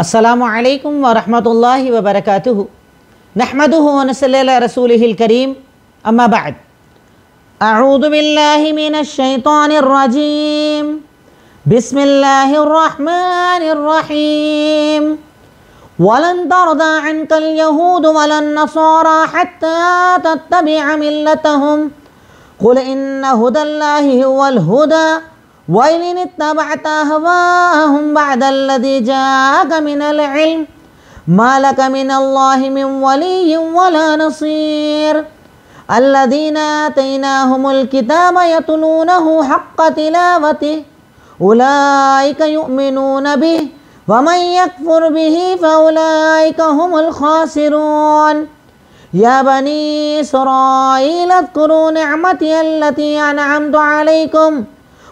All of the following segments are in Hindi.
السلام عليكم ورحمة الله وبركاته نحمده ونصلي على رسوله الكريم أما بعد أعوذ بالله من الشيطان الرجيم بسم الله الرحمن الرحيم ولن ترضى عنك اليهود ولا النصارى حتى تتبع ملتهم قل إن هدى الله هو الهدى وإن اتبعت هَوَاهُمْ بعد الذي جاءك من العلم ما لك من الله من ولي ولا نصير الذين آتيناهم الكتاب يتلونه حق تلاوته أولئك يؤمنون به ومن يكفر به فأولئك هم الخاسرون يا بني إسرائيل اذكروا نعمتي التي أنعمت عليكم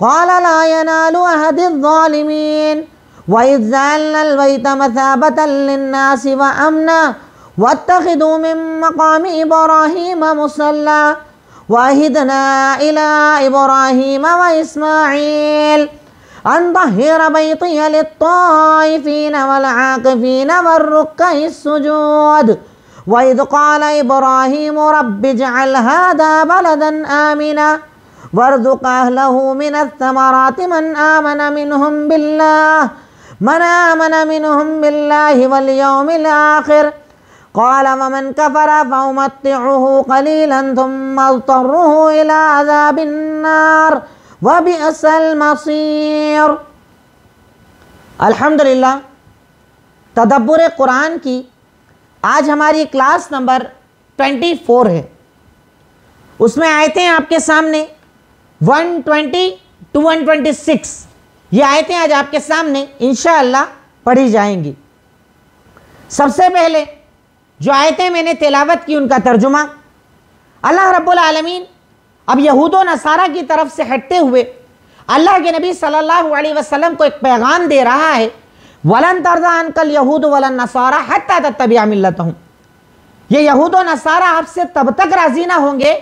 قال لا ينال أحد الظالمين وإذ جعلنا البيت مثابة للناس وأمنا واتخذوا من مقام إبراهيم مصلى وأهدنا إلى إبراهيم وإسماعيل أن طهر بيتي للطائفين والعاقفين والركع السجود وإذ قال إبراهيم رب اجعل هذا بلدا آمنا वर्जुक अहलहू मिन समराति मन आमन قال ومن كفر فأمتعه قليلا ثم اضطره إلى عذاب النار وبئس المصير अल्हम्दुलिल्लाह तदब्बर कुरान की आज हमारी क्लास नंबर फोर है उसमें आयतें आपके सामने 120 टू 126 ये आयतें आज आपके सामने इनशाला पढ़ी जाएंगी सबसे पहले जो आयतें मैंने तिलावत की उनका तर्जुमा अल्लाह रब्बुल रबालमीन अब यहूद नसारा की तरफ से हटते हुए अल्लाह के नबी सल्लल्लाहु अलैहि वसल्लम को एक पैगाम दे रहा है वलन तर्जा अनकल यहूद वलन नसारा हत्या तबिया मिलता हूँ ये यहूद नसारा आपसे तब तक राजी ना होंगे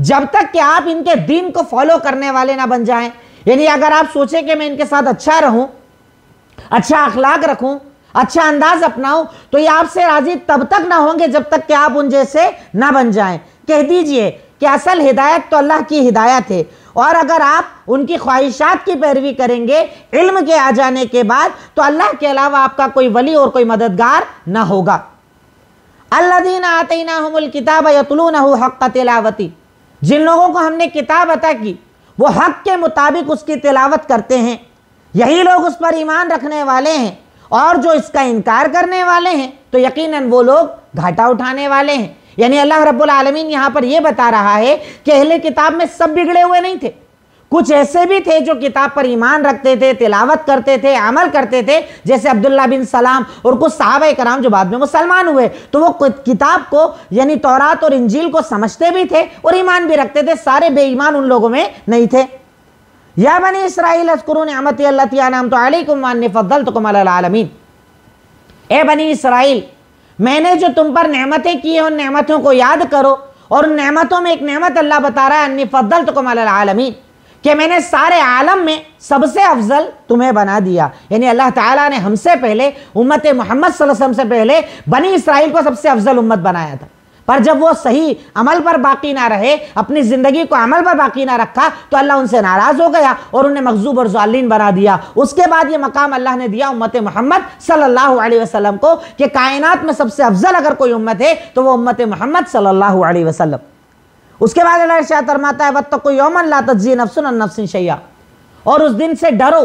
जब तक कि आप इनके दिन को फॉलो करने वाले ना बन जाएं यानी अगर आप सोचें कि मैं इनके साथ अच्छा रहूं अच्छा अखलाक रखूं अच्छा अंदाज अपनाऊं तो ये आपसे राजी तब तक ना होंगे जब तक कि आप उन जैसे ना बन जाएं कह दीजिए कि असल हिदायत तो अल्लाह की हिदायत है और अगर आप उनकी ख्वाहिशात की पैरवी करेंगे इल्म के आ जाने के बाद तो अल्लाह के अलावा आपका कोई वली और कोई मददगार ना होगा अल्लादीन आतना किताब यतलून हक़ तिलावती जिन लोगों को हमने किताब अता की वो हक के मुताबिक उसकी तिलावत करते हैं यही लोग उस पर ईमान रखने वाले हैं और जो इसका इनकार करने वाले हैं तो यकीनन वो लोग घाटा उठाने वाले हैं यानी अल्लाह रब्बुल आलमीन यहाँ पर ये बता रहा है कि अहले किताब में सब बिगड़े हुए नहीं थे कुछ ऐसे भी थे जो किताब पर ईमान रखते थे तिलावत करते थे अमल करते थे जैसे अब्दुल्ला बिन सलाम और कुछ साहब कराम जो बाद में मुसलमान हुए तो वो किताब को यानी तौरात और इंजील को समझते भी थे और ईमान भी रखते थे सारे बेईमान उन लोगों में नहीं थे या बनी इसराइल अस्कुरून नाम तो ए बनी इसराइल मैंने जो तुम पर नेमतें की हैं उन नेमतों को याद करो और उन नेमतों में एक नेमत अल्लाह बता रहा है अन्नी फ़ल तो कमल आलमीन कि मैंने सारे आलम में सबसे अफजल तुम्हें बना दिया यानी अल्लाह ताला ने हमसे पहले उम्मत मोहम्मद से पहले बनी इसराइल को सबसे अफजल उम्मत बनाया था पर जब वो सही अमल पर बाकी ना रहे अपनी ज़िंदगी को अमल पर बाकी ना रखा तो अल्लाह उनसे नाराज़ हो गया और उन्हें मकजूब और जालीन बना दिया उसके बाद ये मकाम अल्लाह ने दिया उम्मत मोहम्मद सल्लल्लाहु अलैहि वसल्लम को कि कायनात में सबसे अफजल अगर कोई उम्मत है तो वो उम्मत मोहम्मद सल्लल्लाहु अलैहि वसल्लम उसके बाद अल्लाह फरमाता है वत्त को यौमन ला तजी नफसन नफसिन शैया और उस दिन से डरो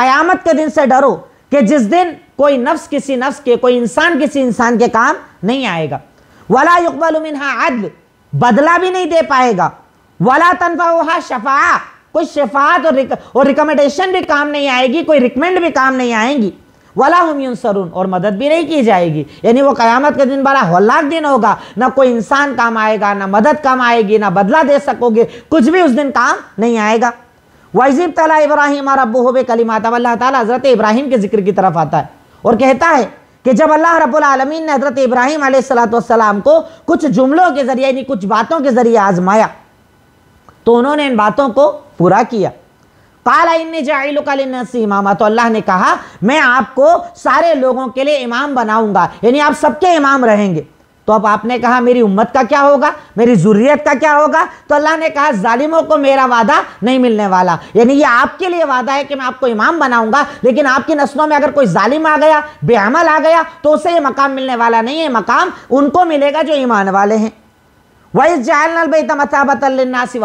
क़यामत के दिन से डरो कि जिस दिन कोई नफ्स किसी नफ्स के कोई इंसान किसी इंसान के काम नहीं आएगा वला युकबल मिनहा अदल बदला भी नहीं दे पाएगा वला तनफा शफा कोई शफात और रिक, और रिकमेंडेशन भी काम नहीं आएगी कोई रिकमेंड भी काम नहीं आएगी वला हम सरून और मदद भी नहीं की जाएगी यानी वो क़यामत का दिन बड़ा हौलनाक दिन होगा ना कोई इंसान काम आएगा ना मदद काम आएगी ना बदला दे सकोगे कुछ भी उस दिन काम नहीं आएगा वजीब तला इब्राहिम और अबू होबे कलीमात अल्लाह ताला हज़रत इब्राहिम के जिक्र की तरफ आता है और कहता है कि जब अल्लाह रबालमीन ने हज़रत इब्राहिम आसलाम को कुछ जुमलों के ज़रिए यानी कुछ बातों के ज़रिए आजमाया तो उन्होंने इन बातों को पूरा किया काला इमामा तो अल्लाह ने कहा मैं आपको सारे लोगों के लिए इमाम बनाऊंगा यानी आप सबके इमाम रहेंगे तो अब आपने कहा मेरी उम्मत का क्या होगा मेरी जरूरियत का क्या होगा तो अल्लाह ने कहा जालिमों को मेरा वादा नहीं मिलने वाला यानी ये आपके लिए वादा है कि मैं आपको इमाम बनाऊंगा लेकिन आपकी नस्लों में अगर कोई जालिम आ गया बेअमल आ गया तो उसे ये मकाम मिलने वाला नहीं है मकाम उनको मिलेगा जो ईमान वाले हैं वही जहल नल बेतमताबतल्लासी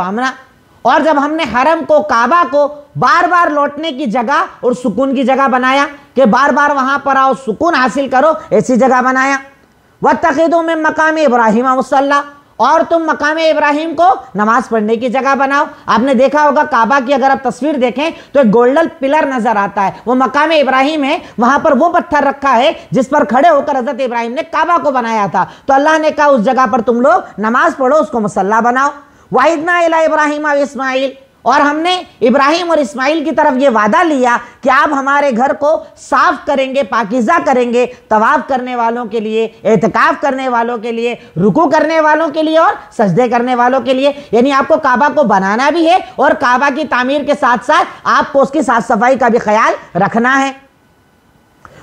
और जब हमने हरम को काबा को बार बार लौटने की जगह और सुकून की जगह बनाया कि बार बार वहां पर आओ सुकून हासिल करो ऐसी जगह बनाया व तकीदों में मकाम इब्राहिम मसल्ला और तुम मकाम इब्राहिम को नमाज पढ़ने की जगह बनाओ आपने देखा होगा काबा की अगर आप तस्वीर देखें तो एक गोल्डन पिलर नजर आता है वो मकाम इब्राहिम है वहां पर वो पत्थर रखा है जिस पर खड़े होकर हजरत इब्राहिम ने काबा को बनाया था तो अल्लाह ने कहा उस जगह पर तुम लोग नमाज पढ़ो उसको मसल्ला बनाओ वाहिदना इब्राहिम और इस्माइल और हमने इब्राहिम और इस्माइल की तरफ ये वादा लिया कि आप हमारे घर को साफ करेंगे पाकिज़ा करेंगे तवाफ करने वालों के लिए एहतिकाफ करने वालों के लिए रुकू करने वालों के लिए और सजदे करने वालों के लिए यानी आपको काबा को बनाना भी है और काबा की तामीर के साथ साथ आपको उसकी साफ सफाई का भी ख्याल रखना है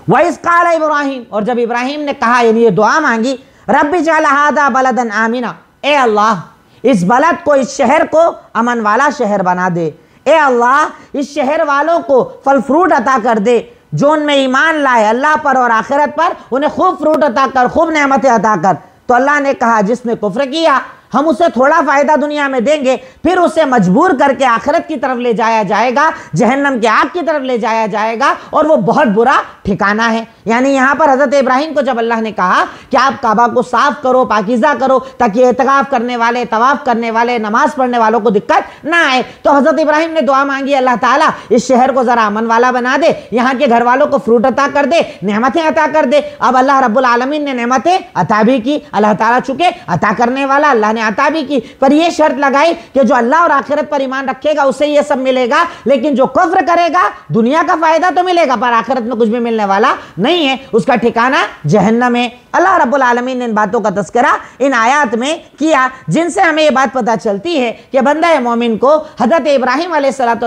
वाइस काला इब्राहिम और जब इब्राहिम ने कहा यानी ये दुआ मांगी रब हादा बलदन आमिना ए अल्लाह इस बलद को इस शहर को अमन वाला शहर बना दे ए अल्लाह इस शहर वालों को फल फ्रूट अता कर दे जो उनमें ईमान लाए अल्लाह पर और आखिरत पर उन्हें खूब फ्रूट अता कर खूब नहमतें अता कर तो अल्लाह ने कहा जिसने कुफ्र किया हम उसे थोड़ा फायदा दुनिया में देंगे फिर उसे मजबूर करके आखिरत की तरफ ले जाया जाएगा जहन्नम के आग की तरफ ले जाया जाएगा और वो बहुत बुरा ठिकाना है यानी यहां पर हज़रत इब्राहिम को जब अल्लाह ने कहा कि आप काबा को साफ करो पाकिजा करो ताकि एतकाफ़ करने वाले तवाफ़ करने वाले नमाज पढ़ने वालों को दिक्कत ना आए तो हज़रत इब्राहिम ने दुआ मांगी अल्लाह ताला इस शहर को ज़रा अमन वाला बना दे यहाँ के घर वालों को फ्रूट अता कर दे नहमतें अता कर दे अब अल्लाह रब्बुल आलमीन ने नहमतें अता भी की अल्लाह ताला चुके अता करने वाला अल्लाह ने अता भी की पर यह शर्त लगाई कि जो अल्लाह और आखिरत पर ईमान रखेगा उसे ये सब मिलेगा लेकिन जो कफ्र करेगा दुनिया का फायदा तो मिलेगा पर आखिरत में कुछ भी मिलने वाला नहीं है उसका ठिकाना जहन्नम है अल्लाह रब्बुल आलमीन ने इन बातों का तस्करा इन आयात में किया जिनसे हमें यह बात पता चलती है कि बंदा मोमिन को हजरत इब्राहिम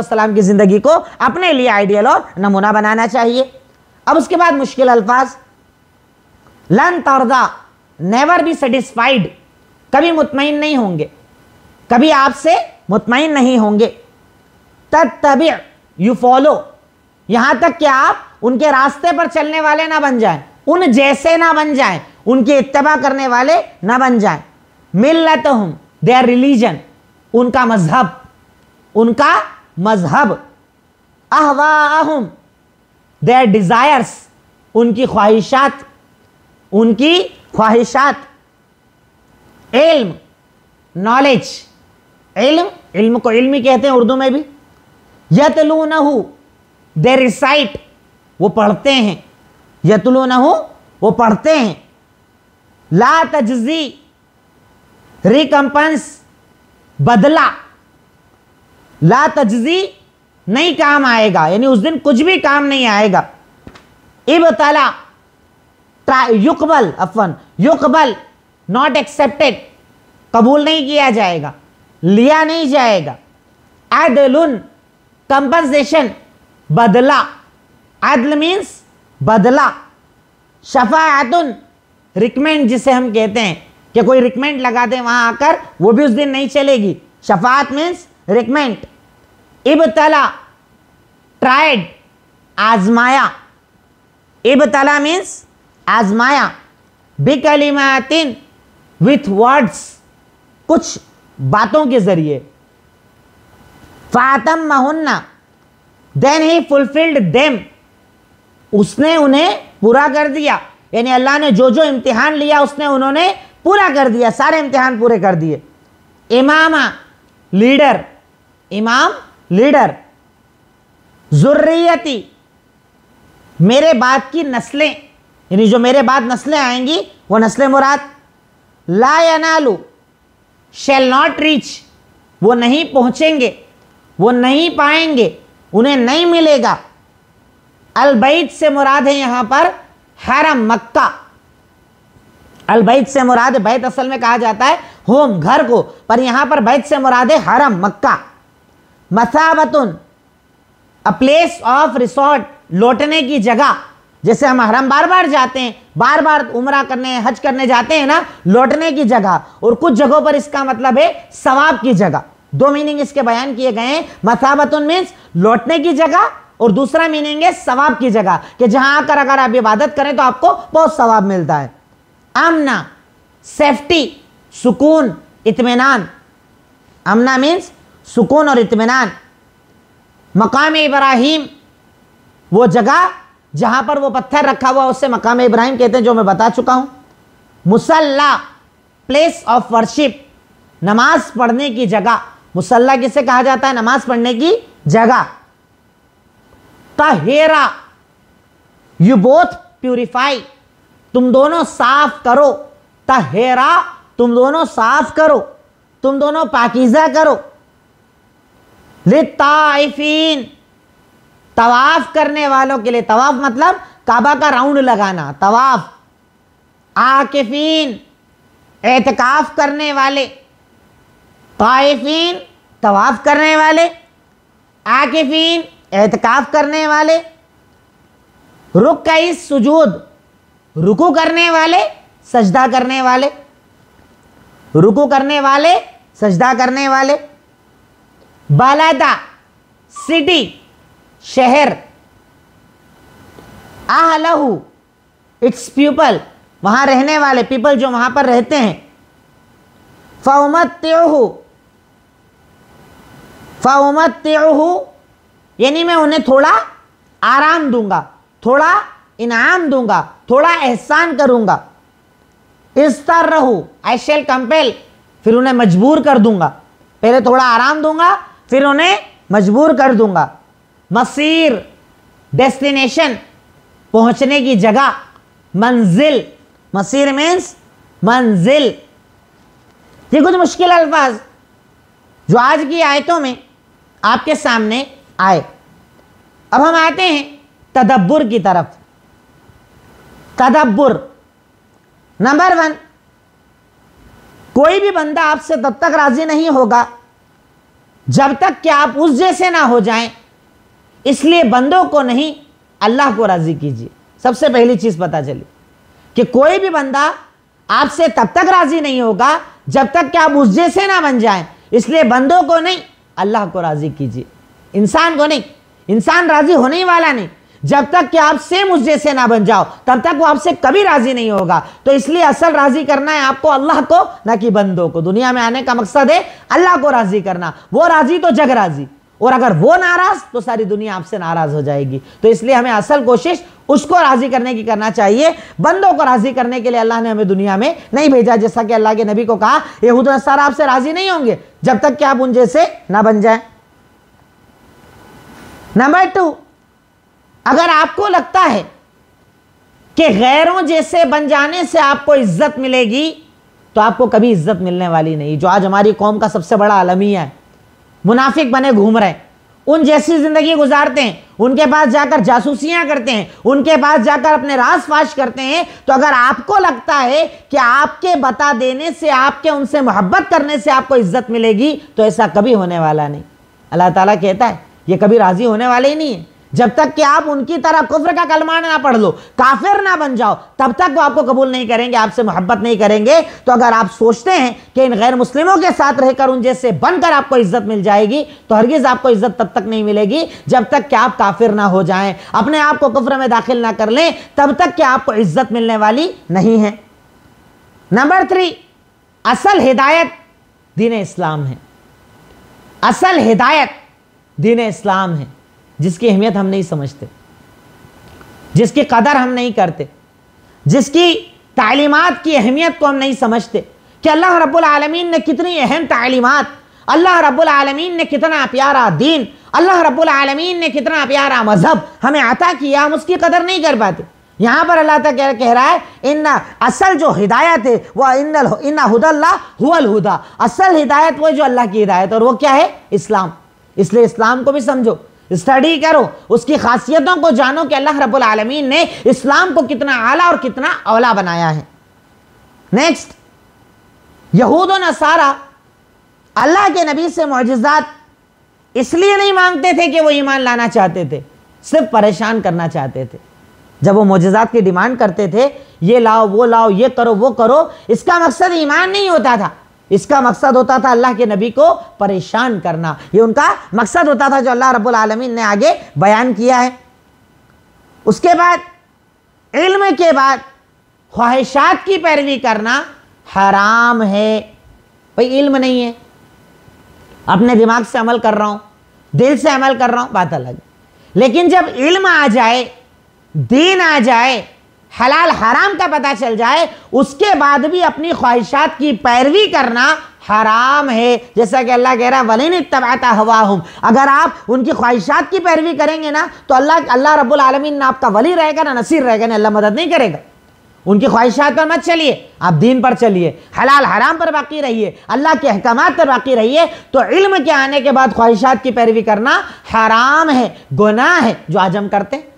सलाम की ज़िंदगी को अपने लिए आइडियल और नमूना बनाना चाहिए अब उसके बाद मुश्किल अल्फाज लन तौरदा नेवर बी सेटिस्फाइड कभी मुतमिन नहीं होंगे कभी आपसे मुतमिन नहीं होंगे तब यू फॉलो यहाँ तक कि आप उनके रास्ते पर चलने वाले ना बन जाएं उन जैसे ना बन जाएं उनकी इतबा करने वाले ना बन जाएं मिलत हम देर रिलीजन उनका मजहब उनका मजहब अहवाहम देर डिज़ायर्स उनकी ख्वाहिशात उनकी ख्वाहिशात इल्म नॉलेज इल्म इल्म को इल्म कहते हैं उर्दू में भी यतलू न हो दे रिसाइट वो पढ़ते हैं यतलू न हो वो पढ़ते हैं ला तजजी रिकम्पंस बदला ला तजजी नहीं काम आएगा यानी उस दिन कुछ भी काम नहीं आएगा इबतला युकबल अफन युकबल नॉट एक्सेप्टेड कबूल नहीं किया जाएगा लिया नहीं जाएगा एडलुन कंपनसेशन बदला आदल मीन्स बदला शफात रिकमेंड जिसे हम कहते हैं कि कोई रिकमेंड लगा दें वहाँ आकर वो भी उस दिन नहीं चलेगी शफात मीन्स रिकमेंड इबतला ट्राइड आजमाया इबतला मीन्स आजमाया बिकलिमातिन विथ वर्ड्स कुछ बातों के जरिए फातम महुन्ना देन ही फुलफिल्ड देम उसने उन्हें पूरा कर दिया यानी अल्लाह ने जो जो इम्तिहान लिया उसने उन्होंने पूरा कर दिया सारे इम्तिहान पूरे कर दिए इमामा लीडर इमाम लीडर जुर्रियती मेरे बाद की नस्लें यानी जो मेरे बाद नस्लें आएंगी वो नस्लें मुराद लायनालू शेल नॉट रीच वो नहीं पहुँचेंगे वो नहीं पाएंगे उन्हें नहीं मिलेगा अलबैत से मुराद है यहाँ पर हरम मक्का अलबैत से मुराद बैत असल में कहा जाता है होम घर को पर यहाँ पर बैत से मुराद है हरम मक्का मसाबतुन अ प्लेस ऑफ रिसोर्ट लौटने की जगह जैसे हम हरम बार बार जाते हैं बार बार उमरा करने हज करने जाते हैं ना लौटने की जगह और कुछ जगहों पर इसका मतलब है सवाब की जगह दो मीनिंग इसके बयान किए गए हैं मसाबत मीन्स लौटने की जगह और दूसरा मीनिंग है सवाब की जगह कि जहां आकर अगर आप इबादत करें तो आपको बहुत सवाब मिलता है अमना सेफ्टी सुकून इतमान अमना मीन्स सुकून और इतमान मकाम इब्राहिम वो जगह जहां पर वो पत्थर रखा हुआ उससे मकाम इब्राहिम कहते हैं जो मैं बता चुका हूं मुसल्ला प्लेस ऑफ वर्शिप नमाज पढ़ने की जगह मुसल्ला किसे कहा जाता है नमाज पढ़ने की जगह तहेरा यू बोथ प्यूरिफाई तुम दोनों साफ करो तहेरा तुम दोनों साफ करो तुम दोनों पाकिजा करो लिताइफीन तवाफ करने वालों के लिए तवाफ मतलब काबा का राउंड लगाना तवाफ आकिफीन एहतकाफ करने वाले ताइफीन तवाफ करने वाले आकिफीन एहतकाफ करने वाले रुक का इस सुजूद रुकू करने वाले सजदा करने वाले रुकू करने वाले सजदा करने वाले बालादा सिटी शहर आहलहू इट्स पीपल वहां रहने वाले पीपल जो वहां पर रहते हैं फ़ाउमत्यहू त्योहू यानी मैं उन्हें थोड़ा आराम दूंगा थोड़ा इनाम दूंगा थोड़ा एहसान करूंगा इस तरह रहू आई शेल कंपेल फिर उन्हें मजबूर कर दूंगा पहले थोड़ा आराम दूंगा फिर उन्हें मजबूर कर दूंगा मसीर डेस्टिनेशन पहुंचने की जगह मंजिल मसीर मीन्स मंजिल ये कुछ मुश्किल अल्फाज जो आज की आयतों में आपके सामने आए अब हम आते हैं तदब्बर की तरफ तदब्बर नंबर वन कोई भी बंदा आपसे तब तक राजी नहीं होगा जब तक कि आप उस जैसे ना हो जाएं इसलिए बंदों को नहीं अल्लाह को राज़ी कीजिए सबसे पहली चीज़ पता चली कि कोई भी बंदा आपसे तब तक राज़ी नहीं होगा जब तक कि आप उस जैसे ना बन जाएं इसलिए बंदों को नहीं अल्लाह को राज़ी कीजिए इंसान को नहीं इंसान राज़ी होने ही वाला नहीं जब तक कि आप सेम उस जैसे ना बन जाओ तब तक वो आपसे कभी राज़ी नहीं होगा तो इसलिए असल राज़ी करना है आपको अल्लाह को ना कि बंदों को दुनिया में आने का मकसद है अल्लाह को राज़ी करना वो राज़ी तो जग राज़ी और अगर वो नाराज तो सारी दुनिया आपसे नाराज हो जाएगी तो इसलिए हमें असल कोशिश उसको राजी करने की करना चाहिए बंदों को राजी करने के लिए अल्लाह ने हमें दुनिया में नहीं भेजा जैसा कि अल्लाह के नबी को कहा यहूद नसारा आपसे राजी नहीं होंगे जब तक कि आप उन जैसे ना बन जाए नंबर टू अगर आपको लगता है कि गैरों जैसे बन जाने से आपको इज्जत मिलेगी तो आपको कभी इज्जत मिलने वाली नहीं जो आज हमारी कौम का सबसे बड़ा आलमी है मुनाफिक बने घूम रहे उन जैसी ज़िंदगी गुजारते हैं उनके पास जाकर जासूसियां करते हैं उनके पास जाकर अपने रास फाश करते हैं तो अगर आपको लगता है कि आपके बता देने से आपके उनसे मोहब्बत करने से आपको इज्जत मिलेगी तो ऐसा कभी होने वाला नहीं अल्लाह ताला कहता है ये कभी राज़ी होने वाले ही नहीं है जब तक कि आप उनकी तरह कुफर का कलमा ना पढ़ लो काफिर ना बन जाओ तब तक वो आपको कबूल नहीं करेंगे आपसे मोहब्बत नहीं करेंगे तो अगर आप सोचते हैं कि इन गैर मुस्लिमों के साथ रहकर उन जैसे बनकर आपको इज्जत मिल जाएगी तो हरगिज़ आपको इज्जत तब तक नहीं मिलेगी जब तक कि आप काफिर ना हो जाए अपने आप को कुफर में दाखिल ना कर लें तब तक कि आपको इज्जत मिलने वाली नहीं है नंबर थ्री असल हिदायत दीन इस्लाम है असल हिदायत दीन इस्लाम है जिसकी अहमियत हम नहीं समझते जिसकी कदर हम नहीं करते जिसकी तालीमत की अहमियत को हम नहीं समझते कि अल्लाह रब्बुल आलमीन ने कितनी अहम तालीमत अल्लाह रब्बुल आलमीन ने कितना प्यारा दीन अल्लाह रब्बुल आलमीन ने कितना प्यारा मजहब हमें अता किया हम उसकी कदर नहीं कर पाते यहाँ पर अल्लाह तक कह रहा है इन असल जो हिदायत है वह इन इन हुदल्ला हुदा असल हिदायत वो जो अल्लाह की हिदायत और वो क्या है इस्लाम इसलिए इस्लाम को भी समझो स्टडी करो उसकी खासियतों को जानो कि अल्लाह रब्बुल आलमीन ने इस्लाम को कितना आला और कितना अवला बनाया है नेक्स्ट यहूद और नसारा अल्लाह के नबी से मुजजात इसलिए नहीं मांगते थे कि वो ईमान लाना चाहते थे सिर्फ परेशान करना चाहते थे जब वो मुजजात की डिमांड करते थे ये लाओ वो लाओ ये करो वो करो इसका मकसद ईमान नहीं होता था इसका मकसद होता था अल्लाह के नबी को परेशान करना ये उनका मकसद होता था जो अल्लाह रब्बुल आलमीन ने आगे बयान किया है उसके बाद इल्म के बाद ख्वाहिशात की पैरवी करना हराम है भाई इल्म नहीं है अपने दिमाग से अमल कर रहा हूँ दिल से अमल कर रहा हूँ बात अलग लेकिन जब इल्म आ जाए दीन आ जाए हलाल हराम का पता चल जाए उसके बाद भी अपनी ख्वाहिशात की पैरवी करना हराम है जैसा कि अल्लाह कह रहा है वलिन तबाता हवा हम अगर आप उनकी ख्वाहिशात की पैरवी करेंगे ना तो अल्लाह अल्लाह रब्बुल आलमीन ना आपका वली रहेगा ना नसीर रहेगा ना अल्लाह मदद नहीं करेगा उनकी ख्वाहिशात पर मत चलिए आप दीन पर चलिए हलाल हराम पर बाकी रहिए अल्लाह के अहकाम पर बाकी रहिए तो इल्म के आने के बाद ख्वाहिशात की पैरवी करना हराम है गुनाह है जो आज हम करते हैं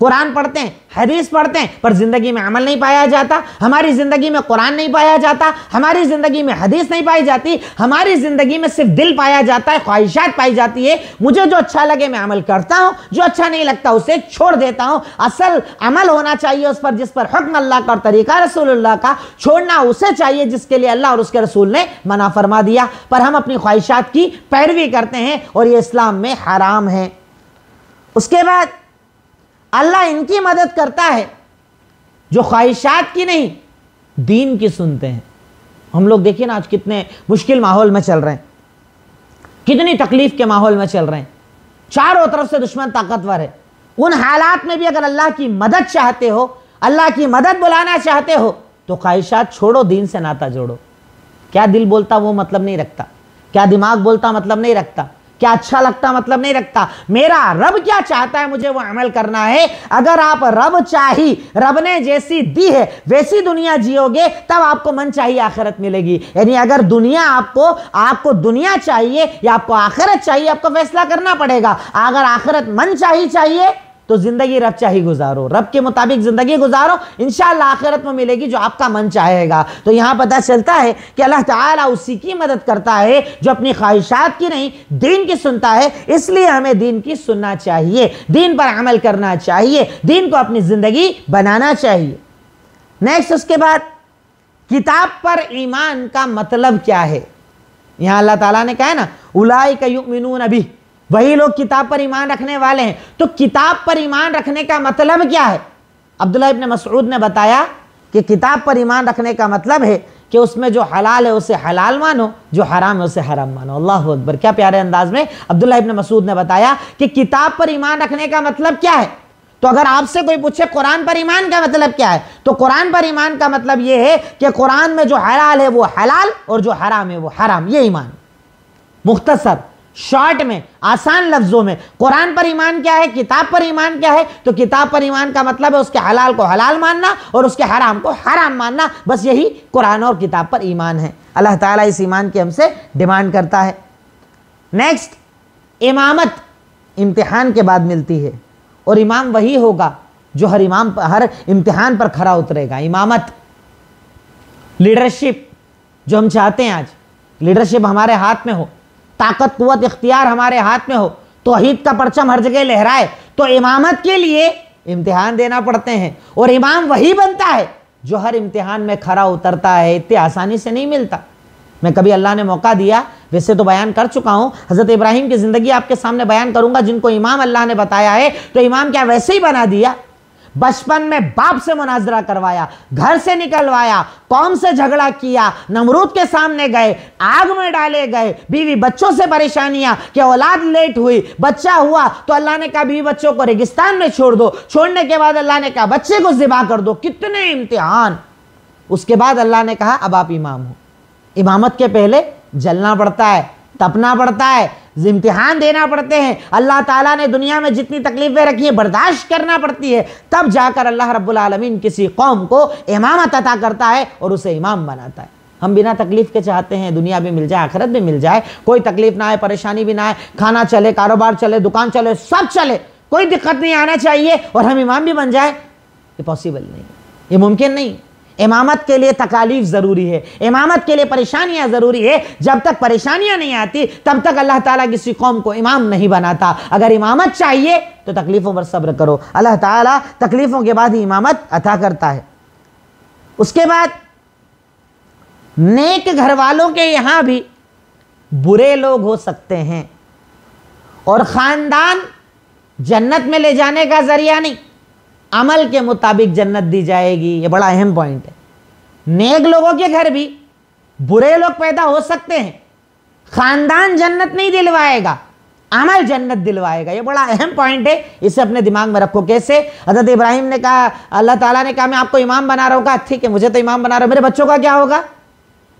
कुरान पढ़ते हैं हदीस पढ़ते हैं पर ज़िंदगी में अमल नहीं पाया जाता हमारी ज़िंदगी में कुरान नहीं पाया जाता हमारी ज़िंदगी में हदीस नहीं पाई जाती हमारी ज़िंदगी में सिर्फ दिल पाया जाता है ख्वाहिशात पाई जाती है मुझे जो अच्छा लगे मैं अमल करता हूँ जो अच्छा नहीं लगता उसे छोड़ देता हूँ असल अमल होना चाहिए उस पर जिस पर हकम अल्लाह का और तरीका अल्लाह का छोड़ना उसे चाहिए जिसके लिए अल्लाह और उसके रसूल ने मना फरमा दिया पर हम अपनी ख्वाहिशात की पैरवी करते हैं और ये इस्लाम में हराम है उसके बाद अल्लाह इनकी मदद करता है जो ख्वाहिशात की नहीं दीन की सुनते हैं हम लोग देखिए ना आज कितने मुश्किल माहौल में चल रहे हैं कितनी तकलीफ के माहौल में चल रहे हैं चारों तरफ से दुश्मन ताकतवर है उन हालात में भी अगर अल्लाह की मदद चाहते हो अल्लाह की मदद बुलाना चाहते हो तो ख्वाहिशात छोड़ो दीन से नाता जोड़ो क्या दिल बोलता वो मतलब नहीं रखता क्या दिमाग बोलता मतलब नहीं रखता क्या अच्छा लगता मतलब नहीं रखता मेरा रब क्या चाहता है मुझे वो अमल करना है अगर आप रब चाही रब ने जैसी दी है वैसी दुनिया जियोगे तब आपको मन चाहिए आखिरत मिलेगी यानी अगर दुनिया आपको आपको दुनिया चाहिए या आपको आखिरत चाहिए आपको फैसला करना पड़ेगा अगर आखिरत मन चाहिए चाहिए तो जिंदगी रब चाहिए गुजारो रब के मुताबिक जिंदगी गुजारो इनशाला आखिरत में मिलेगी जो आपका मन चाहेगा तो यहाँ पता चलता है कि अल्लाह ताला उसी की मदद करता है जो अपनी ख्वाहिशात की नहीं दीन की सुनता है इसलिए हमें दीन की सुनना चाहिए दीन पर अमल करना चाहिए दीन को अपनी ज़िंदगी बनाना चाहिए नेक्स्ट उसके बाद किताब पर ईमान का मतलब क्या है यहाँ अल्लाह ताला ने कहा है ना उलाई का मिनू अभी वही लोग किताब पर ईमान रखने वाले हैं तो किताब पर ईमान रखने का मतलब क्या है अब्दुल्ला इब्ने मसरूद ने बताया कि किताब पर ईमान रखने का मतलब है कि उसमें जो हलाल है उसे हलाल मानो जो हराम है उसे हराम मानो अल्लाह अकबर क्या प्यारे अंदाज में अब्दुल्ला इब्ने मसूद ने बताया कि किताब पर ईमान रखने का मतलब क्या है तो अगर आपसे कोई पूछे कुरान पर ईमान का मतलब क्या है तो कुरान पर ईमान का मतलब ये है कि कुरान में जो हलाल है वो हलाल और जो हराम है वो हराम ये ईमान मुख्तसर शॉर्ट में आसान लफ्जों में कुरान पर ईमान क्या है किताब पर ईमान क्या है तो किताब पर ईमान का मतलब है उसके हलाल को हलाल मानना और उसके हराम को हराम मानना बस यही कुरान और किताब पर ईमान है अल्लाह ताला इस ईमान की हमसे डिमांड करता है नेक्स्ट इमामत इम्तिहान के बाद मिलती है और इमाम वही होगा जो हर इमाम पर हर इम्तिहान पर खरा उतरेगा इमामत लीडरशिप जो हम चाहते हैं आज लीडरशिप हमारे हाथ में हो ताकत कुत इख्तियार हमारे हाथ में हो तो हीद का परचम हर जगह लहराए तो इमामत के लिए इम्तिहान देना पड़ते हैं और इमाम वही बनता है जो हर इम्तिहान में खरा उतरता है इतने आसानी से नहीं मिलता मैं कभी अल्लाह ने मौका दिया वैसे तो बयान कर चुका हूँ हज़रत इब्राहिम की ज़िंदगी आपके सामने बयान करूँगा जिनको इमाम अल्लाह ने बताया है तो इमाम क्या वैसे ही बना दिया बचपन में बाप से मुनाजरा करवाया घर से निकलवाया कौम से झगड़ा किया नमरूद के सामने गए आग में डाले गए बीवी बच्चों से परेशानियां कि औलाद लेट हुई बच्चा हुआ तो अल्लाह ने कहा बीवी बच्चों को रेगिस्तान में छोड़ दो छोड़ने के बाद अल्लाह ने कहा बच्चे को जिबा कर दो कितने इम्तिहान उसके बाद अल्लाह ने कहा अब आप इमाम हो इमामत के पहले जलना पड़ता है तपना पड़ता है इम्तिहान देना पड़ते हैं अल्लाह ताला ने दुनिया में जितनी तकलीफ़ें रखी हैं बर्दाश्त करना पड़ती है तब जाकर अल्लाह रब्बुल किसी कौम को इमामत अता करता है और उसे इमाम बनाता है हम बिना तकलीफ़ के चाहते हैं दुनिया भी मिल जाए आखिरत भी मिल जाए कोई तकलीफ़ ना आए परेशानी भी ना आए खाना चले कारोबार चले दुकान चले सब चले कोई दिक्कत नहीं आना चाहिए और हम इमाम भी बन जाए ये पॉसिबल नहीं ये मुमकिन नहीं इमामत के लिए तकालीफ ज़रूरी है इमामत के लिए परेशानियाँ ज़रूरी है जब तक परेशानियाँ नहीं आती तब तक अल्लाह ताला किसी कौम को इमाम नहीं बनाता अगर इमामत चाहिए तो तकलीफ़ों पर सब्र करो अल्लाह ताला तकलीफ़ों के बाद ही इमामत अता करता है उसके बाद नेक घर वालों के यहाँ भी बुरे लोग हो सकते हैं और ख़ानदान जन्नत में ले जाने का ज़रिया नहीं अमल के मुताबिक जन्नत दी जाएगी ये बड़ा अहम पॉइंट है नेक लोगों के घर भी बुरे लोग पैदा हो सकते हैं खानदान जन्नत नहीं दिलवाएगा अमल जन्नत दिलवाएगा ये बड़ा अहम पॉइंट है इसे अपने दिमाग में रखो कैसे हजरत इब्राहिम ने कहा अल्लाह ताला ने कहा मैं आपको इमाम बना रहा हूँ कहा ठीक है मुझे तो इमाम बना रहा हूँ मेरे बच्चों का क्या होगा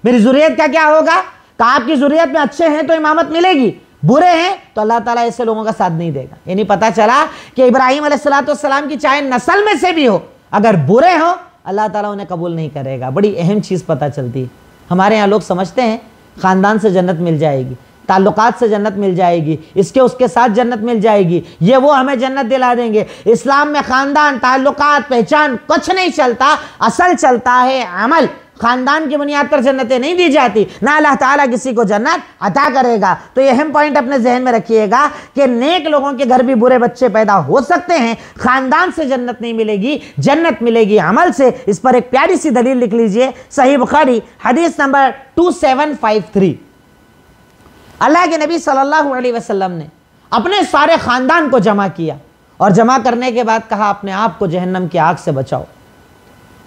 मेरी जरूरियत का क्या होगा कहा आपकी जरूरियत में अच्छे हैं तो इमामत मिलेगी बुरे हैं तो अल्लाह ताला ऐसे लोगों का साथ नहीं देगा यानी पता चला कि इब्राहिम सलाम की चाहे नस्ल में से भी हो अगर बुरे हो अल्लाह ताला उन्हें कबूल नहीं करेगा बड़ी अहम चीज़ पता चलती है हमारे यहाँ लोग समझते हैं ख़ानदान से जन्नत मिल जाएगी ताल्लुकात से जन्नत मिल जाएगी इसके उसके साथ जन्नत मिल जाएगी ये वो हमें जन्नत दिला देंगे इस्लाम में ख़ानदान ताल्लुक पहचान कुछ नहीं चलता असल चलता है अमल खानदान की बुनियाद पर जन्नतें नहीं दी जाती ना अल्लाह ताला किसी को जन्नत अदा करेगा तो ये अहम पॉइंट अपने जहन में रखिएगा कि नेक लोगों के घर भी बुरे बच्चे पैदा हो सकते हैं खानदान से जन्नत नहीं मिलेगी जन्नत मिलेगी अमल से इस पर एक प्यारी सी दलील लिख लीजिए सही बुखारी हदीस number two seven five three Allah के नबी सल्लल्लाहु अलैहि वसल्लम ने अपने सारे ख़ानदान को जमा किया और जमा करने के बाद कहा अपने आप को जहन्नम की आग से बचाओ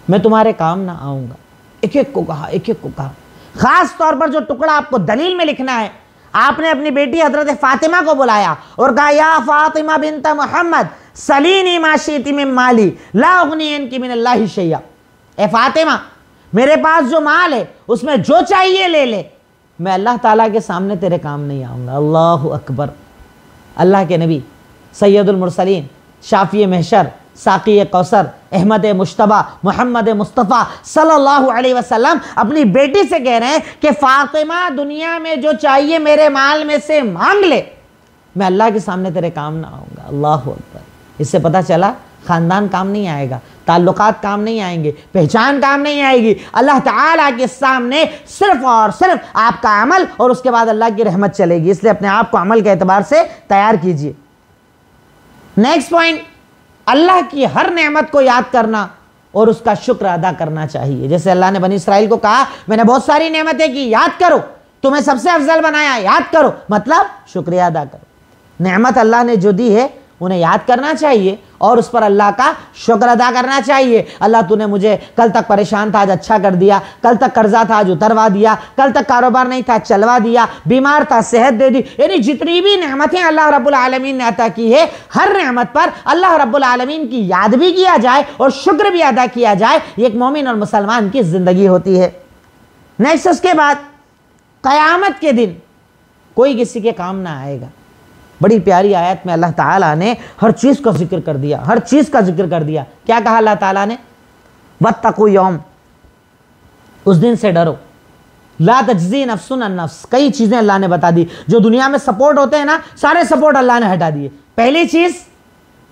मैं तुम्हारे काम ना आऊँगा एक एक को कहा एक एक को कहा ख़ास तौर पर जो टुकड़ा आपको दलील में लिखना है आपने अपनी बेटी हजरत फातिमा को बुलाया और कहा या फातिमा बिनता मोहम्मद सलीनी माशीती में माली लाउनी इनकी मिन अल्लाह शैया ए फातिमा मेरे पास जो माल है उसमें जो चाहिए ले ले मैं अल्लाह ताला के सामने तेरे काम नहीं आऊँगा अल्लाह अकबर अल्लाह के नबी सैदुलमरसलिन शाफ़ी महशर साक़ी कौसर अहमद मुशतबा मोहम्मद मुस्तफ़ा सल्लल्लाहु अलैहि वसल्लम अपनी बेटी से कह रहे हैं कि फातिमा दुनिया में जो चाहिए मेरे माल में से मांग ले मैं अल्लाह के सामने तेरे काम ना आऊँगा अल्लाह अकबर इससे पता चला ख़ानदान काम नहीं आएगा ताल्लुकात काम नहीं आएंगे पहचान काम नहीं आएगी अल्लाह ताला के सामने सिर्फ और सिर्फ आपका अमल और उसके बाद अल्लाह की रहमत चलेगी इसलिए अपने आप को अमल के अतबार से तैयार कीजिए नेक्स्ट पॉइंट अल्लाह की हर नेमत को याद करना और उसका शुक्र अदा करना चाहिए जैसे अल्लाह ने बनी इसराइल को कहा मैंने बहुत सारी नेमतें की याद करो तुम्हें सबसे अफजल बनाया याद करो मतलब शुक्रिया अदा करो नेमत अल्लाह ने जो दी है उन्हें याद करना चाहिए और उस पर अल्लाह का शुक्र अदा करना चाहिए अल्लाह तूने मुझे कल तक परेशान था आज अच्छा कर दिया कल तक कर्जा था आज उतरवा दिया कल तक कारोबार नहीं था चलवा दिया बीमार था सेहत दे दी यानी जितनी भी नहमतें अल्लाह रब्बुल आलमीन ने अदा की है हर नहमत पर अल्लाह रब्बुल आलमीन की याद भी किया जाए और शुक्र भी अदा किया जाए एक मोमिन और मुसलमान की ज़िंदगी होती है नेक्स्ट उसके बाद क़यामत के दिन कोई किसी के काम ना आएगा बड़ी प्यारी आयत में अल्लाह ताला ने हर चीज़ का जिक्र कर दिया हर चीज़ का जिक्र कर दिया क्या कहा अल्लाह ताला ने बद यौम उस दिन से डरो ला तजी नफसन नफ्स कई चीज़ें अल्लाह ने बता दी जो दुनिया में सपोर्ट होते हैं ना सारे सपोर्ट अल्लाह ने हटा दिए पहली चीज़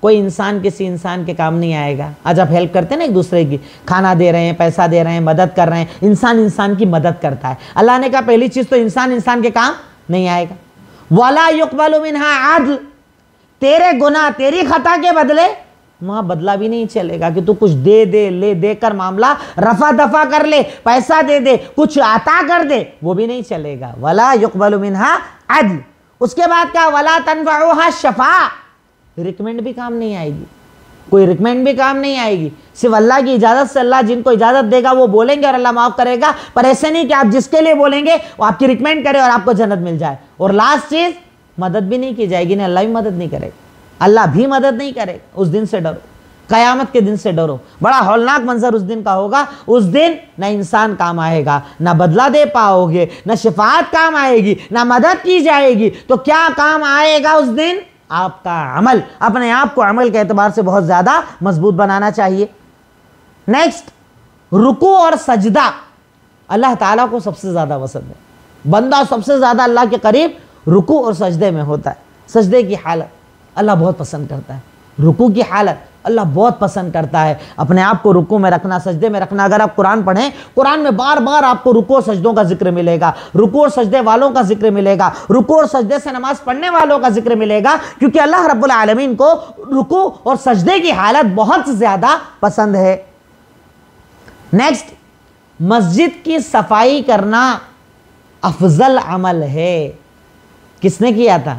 कोई इंसान किसी इंसान के काम नहीं आएगा आज आप हेल्प करते हैं ना एक दूसरे की खाना दे रहे हैं पैसा दे रहे हैं मदद कर रहे हैं इंसान इंसान की मदद करता है अल्लाह ने कहा पहली चीज़ तो इंसान इंसान के काम नहीं आएगा वाला युकबल आदल तेरे गुना तेरी खता के बदले वहां बदला भी नहीं चलेगा कि तू कुछ दे दे ले दे कर मामला रफा दफा कर ले पैसा दे दे कुछ आता कर दे वो भी नहीं चलेगा वला युकबल मिनहा अदल उसके बाद क्या वला तनवा शफा रिकमेंड भी काम नहीं आएगी कोई रिकमेंड भी काम नहीं आएगी सिर्फ अल्लाह की इजाज़त से अल्लाह जिनको इजाज़त देगा वो बोलेंगे और अल्लाह माफ़ करेगा पर ऐसे नहीं कि आप जिसके लिए बोलेंगे वो आपकी रिकमेंड करे और आपको जन्नत मिल जाए और लास्ट चीज़ मदद भी नहीं की जाएगी नहीं अल्लाह भी मदद नहीं करेगा अल्लाह भी मदद नहीं करेगा उस दिन से डरो क़यामत के दिन से डरो बड़ा हौलनाक मंजर उस दिन का होगा उस दिन ना इंसान काम आएगा ना बदला दे पाओगे ना शिफात काम आएगी ना मदद की जाएगी तो क्या काम आएगा उस दिन आपका अमल अपने आप को अमल के अतबार से बहुत ज़्यादा मजबूत बनाना चाहिए नेक्स्ट रुको और सजदा अल्लाह ताला को सबसे ज़्यादा पसंद है बंदा सबसे ज़्यादा अल्लाह के करीब रुकू और सजदे में होता है सजदे की हालत अल्लाह बहुत पसंद करता है रुकू की हालत अल्लाह बहुत पसंद करता है अपने आप को रुकू में रखना सजदे में रखना अगर आप कुरान पढ़ें कुरान में बार बार आपको रुको सजदों का जिक्र मिलेगा रुको और सजदे वालों का जिक्र मिलेगा रुको और सजदे से नमाज पढ़ने वालों का जिक्र मिलेगा क्योंकि अल्लाह रब्बुल आलमीन को रुको और सजदे की हालत बहुत ज़्यादा पसंद है नेक्स्ट मस्जिद की सफाई करना अफजल अमल है किसने किया था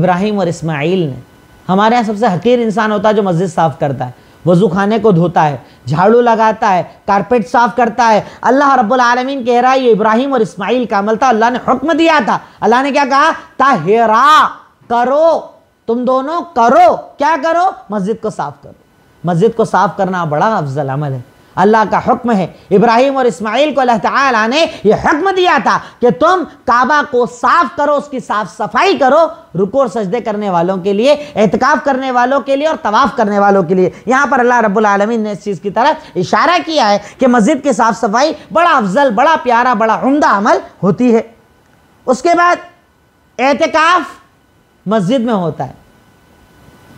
इब्राहिम और इस्माइल ने हमारे यहाँ सबसे हकीर इंसान होता है जो मस्जिद साफ़ करता है वजू खाने को धोता है झाड़ू लगाता है कारपेट साफ करता है अल्लाह रब्बुल आलमीन कह रहा है ये इब्राहिम और इस्माइल का अमल था अल्लाह ने हुक्म दिया था अल्लाह ने क्या कहा ताहेरा करो तुम दोनों करो क्या करो मस्जिद को साफ करो मस्जिद को साफ करना बड़ा अफजल अमल है अल्लाह का हुक्म है इब्राहिम और इस्माइल को अल्लाह ताला ने यह हुक्म दिया था कि तुम काबा को साफ करो उसकी साफ सफाई करो रुको और सजदे करने वालों के लिए एहतिकाफ करने वालों के लिए और तवाफ़ करने वालों के लिए यहाँ पर अल्लाह रब्बुल आलमीन ने इस चीज़ की तरफ इशारा किया है कि मस्जिद की साफ सफाई बड़ा अफजल बड़ा प्यारा बड़ा उमदा अमल होती है उसके बाद एहतिकाफ मस्जिद में होता है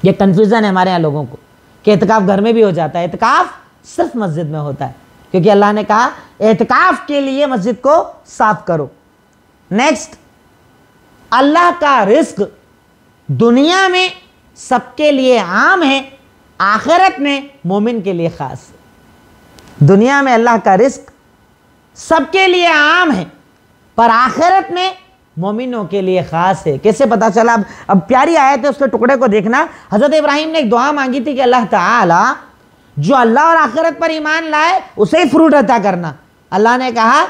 ये कन्फ्यूज़न है हमारे यहाँ लोगों को कि एहतिकाफ घर में भी हो जाता है एहतिकाफ सिर्फ मस्जिद में होता है क्योंकि अल्लाह ने कहा एहतिकाफ के लिए मस्जिद को साफ करो नेक्स्ट अल्लाह का रिस्क दुनिया में सबके लिए आम है आखिरत में मोमिन के लिए ख़ास दुनिया में अल्लाह का रिस्क सबके लिए आम है पर आखिरत में मोमिनों के लिए ख़ास है कैसे पता चला अब अब प्यारी आयत है उसके टुकड़े को देखना हज़रत इब्राहिम ने एक दुआ मांगी थी कि अल्लाह ताला जो अल्लाह और आखिरत पर ईमान लाए उसे ही फ्रूट अता करना अल्लाह ने कहा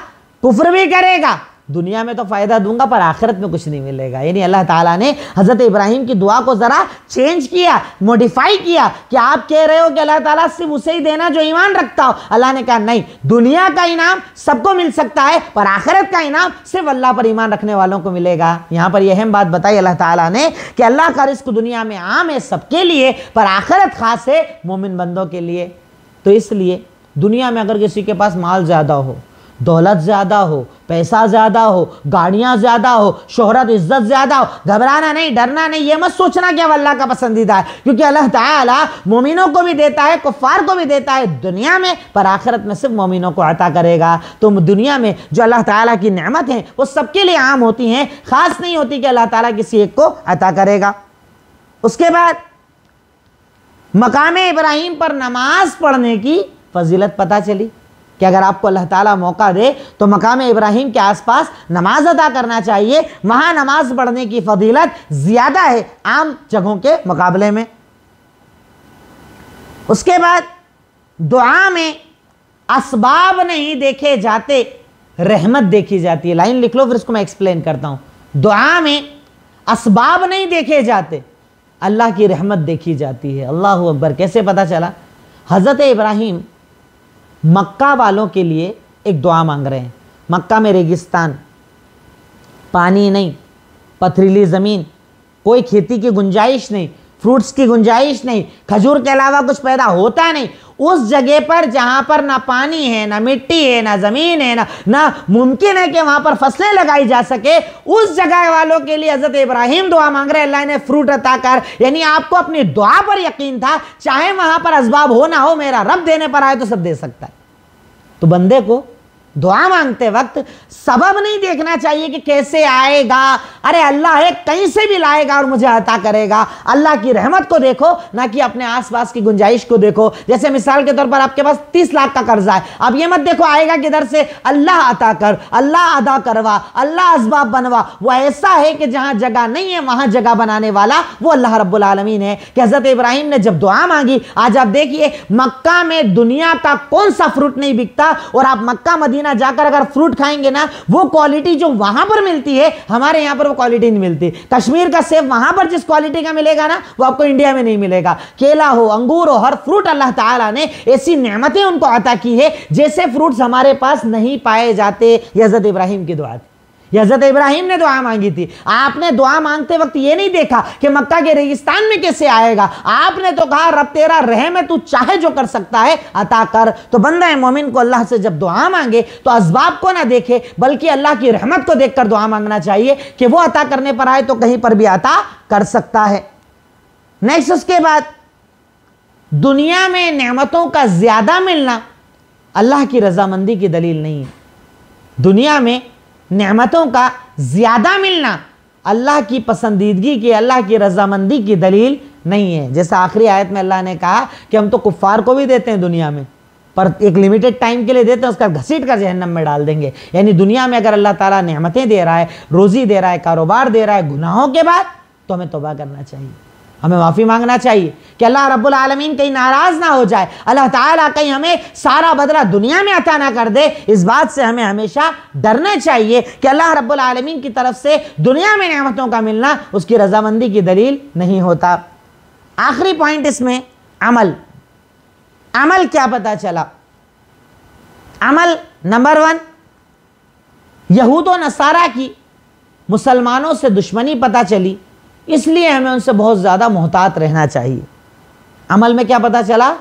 कुफर भी करेगा दुनिया में तो फ़ायदा दूंगा पर आखिरत में कुछ नहीं मिलेगा यानी अल्लाह ताला ने हज़रत इब्राहिम की दुआ को ज़रा चेंज किया मॉडिफाई किया कि आप कह रहे हो कि अल्लाह ताला सिर्फ उसे ही देना जो ईमान रखता हो अल्लाह ने कहा नहीं दुनिया का इनाम सबको मिल सकता है पर आखिरत का इनाम सिर्फ अल्लाह पर ईमान रखने वालों को मिलेगा यहाँ पर यह अहम बात बताई अल्लाह ताला ने कि अल्लाह का रिस्क दुनिया में आम है सबके लिए पर आखिरत खास है मोमिन बंदों के लिए तो इसलिए दुनिया में अगर किसी के पास माल ज़्यादा हो दौलत ज़्यादा हो पैसा ज़्यादा हो गाड़ियाँ ज़्यादा हो शोहरत इज़्ज़त ज़्यादा हो घबराना नहीं डरना नहीं ये मत सोचना कि अब अल्लाह का पसंदीदा है क्योंकि अल्लाह ताला मोमिनों को भी देता है कुफ़ार को भी देता है दुनिया में पर आखिरत में सिर्फ मोमिनों को अता करेगा तो दुनिया में जो अल्लाह ताला की नमत हैं वो सबके लिए आम होती हैं ख़ास नहीं होती कि अल्लाह ताला किसी एक को अता करेगा उसके बाद मकाम इब्राहिम पर नमाज पढ़ने की फजीलत पता चली कि अगर आपको अल्लाह ताला मौका दे तो मकाम इब्राहिम के आसपास नमाज अदा करना चाहिए वहाँ नमाज पढ़ने की फजीलत ज़्यादा है आम जगहों के मुकाबले में उसके बाद दुआ में असबाब नहीं देखे जाते रहमत देखी जाती है लाइन लिख लो फिर इसको मैं एक्सप्लेन करता हूँ दुआ में असबाब नहीं देखे जाते अल्लाह की रहमत देखी जाती है अल्लाह अकबर कैसे पता चला हज़रत इब्राहिम मक्का वालों के लिए एक दुआ मांग रहे हैं मक्का में रेगिस्तान पानी नहीं पथरीली ज़मीन कोई खेती की गुंजाइश नहीं फ्रूट्स की गुंजाइश नहीं खजूर के अलावा कुछ पैदा होता नहीं उस जगह पर जहाँ पर ना पानी है ना मिट्टी है ना ज़मीन है ना ना मुमकिन है कि वहाँ पर फसलें लगाई जा सके उस जगह वालों के लिए हज़रत इब्राहिम दुआ मांग रहे अल्लाह ने फ्रूट अता कर यानी आपको अपनी दुआ पर यकीन था चाहे वहाँ पर इसबाब हो ना हो मेरा रब देने पर आए तो सब दे सकता है तो बंदे को दुआ मांगते वक्त सबब नहीं देखना चाहिए कि कैसे आएगा अरे अल्लाह है कहीं से भी लाएगा और मुझे अता करेगा अल्लाह की रहमत को देखो ना कि अपने आसपास की गुंजाइश को देखो जैसे मिसाल के तौर पर आपके पास तीस लाख का कर्जा है अब ये मत देखो आएगा किधर से अल्लाह अता कर अल्लाह अदा करवा अल्लाह इसबाब बनवा वो ऐसा है कि जहाँ जगह नहीं है वहाँ जगह बनाने वाला वो अल्लाह आलमीन है कि हज़रत इब्राहिम ने जब दुआ मांगी आज आप देखिए मक्का में दुनिया का कौन सा फ्रूट नहीं बिकता और आप मक्का मदीना ना जाकर अगर फ्रूट खाएंगे ना वो क्वालिटी जो वहां पर मिलती है हमारे यहां पर वो क्वालिटी नहीं मिलती कश्मीर का सेब वहां पर जिस क्वालिटी का मिलेगा ना वो आपको इंडिया में नहीं मिलेगा केला हो अंगूर हो हर फ्रूट अल्लाह ताला ने ऐसी नेमतें उनको अता की है जैसे फ्रूट्स हमारे पास नहीं पाए जाते यजत इब्राहिम की दुआ थी हजरत इब्राहिम ने दुआ मांगी थी आपने दुआ मांगते वक्त ये नहीं देखा कि मक्का के रेगिस्तान में कैसे आएगा आपने तो कहा रब तेरा रहम है तू चाहे जो कर सकता है अता कर तो बंदा मोमिन को अल्लाह से जब दुआ मांगे तो असबाब को ना देखे बल्कि अल्लाह की रहमत को देखकर दुआ मांगना चाहिए कि वो अता करने पर आए तो कहीं पर भी अता कर सकता है नेक्स्ट उसके बाद दुनिया में नेमतों का ज़्यादा मिलना अल्लाह की रजामंदी की दलील नहीं है दुनिया में नमतों का ज़्यादा मिलना अल्लाह की पसंदीदगी की अल्लाह की रजामंदी की दलील नहीं है जैसा आखिरी आयत में अल्लाह ने कहा कि हम तो कुफ़ार को भी देते हैं दुनिया में पर एक लिमिटेड टाइम के लिए देते हैं उसका घसीट कर जहन्नम में डाल देंगे यानी दुनिया में अगर अल्लाह ताला नेमतें दे रहा है रोज़ी दे रहा है कारोबार दे रहा है गुनाहों के बाद तो हमें तोबा करना चाहिए हमें माफ़ी मांगना चाहिए कि अल्लाह रब्बुल आलमीन कहीं नाराज़ ना हो जाए अल्लाह ताला कहीं हमें सारा बदला दुनिया में अता ना कर दे इस बात से हमें हमेशा डरना चाहिए कि अल्लाह रब्बुल आलमीन की तरफ से दुनिया में नेमतों का मिलना उसकी रजामंदी की दलील नहीं होता आखिरी पॉइंट इसमें अमल अमल क्या पता चला अमल नंबर वन यहूद नसारा की मुसलमानों से दुश्मनी पता चली इसलिए हमें उनसे बहुत ज़्यादा मोहतात रहना चाहिए अमल में क्या पता चला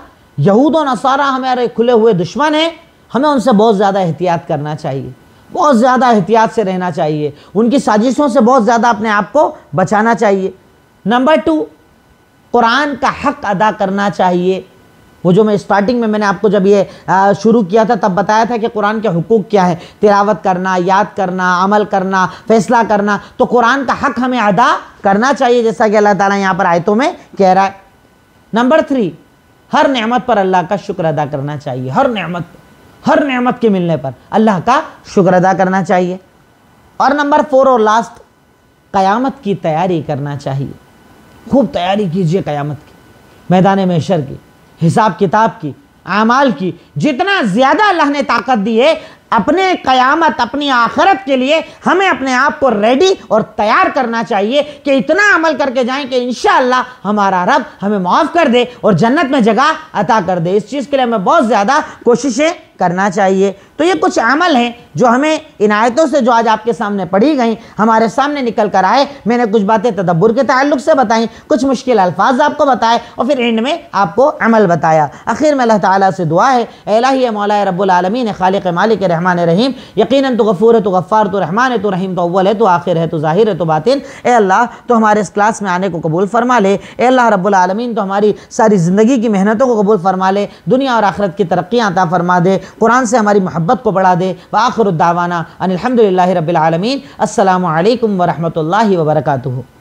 यहूद और नसारा हमारे खुले हुए दुश्मन हैं हमें उनसे बहुत ज़्यादा एहतियात करना चाहिए बहुत ज़्यादा एहतियात से रहना चाहिए उनकी साजिशों से बहुत ज़्यादा अपने आप को बचाना चाहिए नंबर टू कुरान का हक अदा करना चाहिए वो जो मैं स्टार्टिंग में मैंने आपको जब ये शुरू किया था तब बताया था कि कुरान के हकूक़ क्या है तिलावत करना याद करना अमल करना फैसला करना तो कुरान का हक हमें अदा करना चाहिए जैसा कि अल्लाह ताला यहाँ पर आयतों में कह रहा है नंबर थ्री हर नेमत पर अल्लाह का शुक्र अदा करना चाहिए हर नेमत हर नेमत के मिलने पर अल्लाह का शुक्र अदा करना चाहिए और नंबर फोर और लास्ट क़यामत की तैयारी करना चाहिए खूब तैयारी कीजिए क़यामत की मैदान मेशर की हिसाब किताब की आमाल की जितना ज़्यादा अल्लाह ने ताकत दी है अपने क़यामत अपनी आखरत के लिए हमें अपने आप को रेडी और तैयार करना चाहिए कि इतना अमल करके जाएं कि इन हमारा रब हमें माफ़ कर दे और जन्नत में जगह अता कर दे इस चीज़ के लिए हमें बहुत ज़्यादा कोशिशें करना चाहिए तो ये कुछ अमल हैं जो हमें इन आयतों से जो आज आपके सामने पढ़ी गई हमारे सामने निकल कर आए मैंने कुछ बातें तदब्बर के ताल्लुक से बताई कुछ मुश्किल अल्फाज आपको बताए और फिर एंड में आपको अमल बताया आखिर में अल्लाह ताला से दुआ है अलाही मौला रबालमीन खालिक मालिक रहमान रहीम यकीन तो गफ़ूर तो गफ़ार तो रहमान तो रहीम तो अव्वल है तो आखिर है तो ज़ाहिर है तो बातिन ए अल्लाह तो हमारे इस क्लास में आने को कबूल फरमा ले ए अल्लाह रबालमीन तो हमारी सारी ज़िंदगी की मेहनतों को कबूल फरमा ले दुनिया और आखरत की तरक्की आता फरमा दे कुरान से हमारी मोहब्बत को बढ़ा दे व आखिर दावाना अनिलहमदिल्ला रबालमीन अल्लाम वरहमल वर्का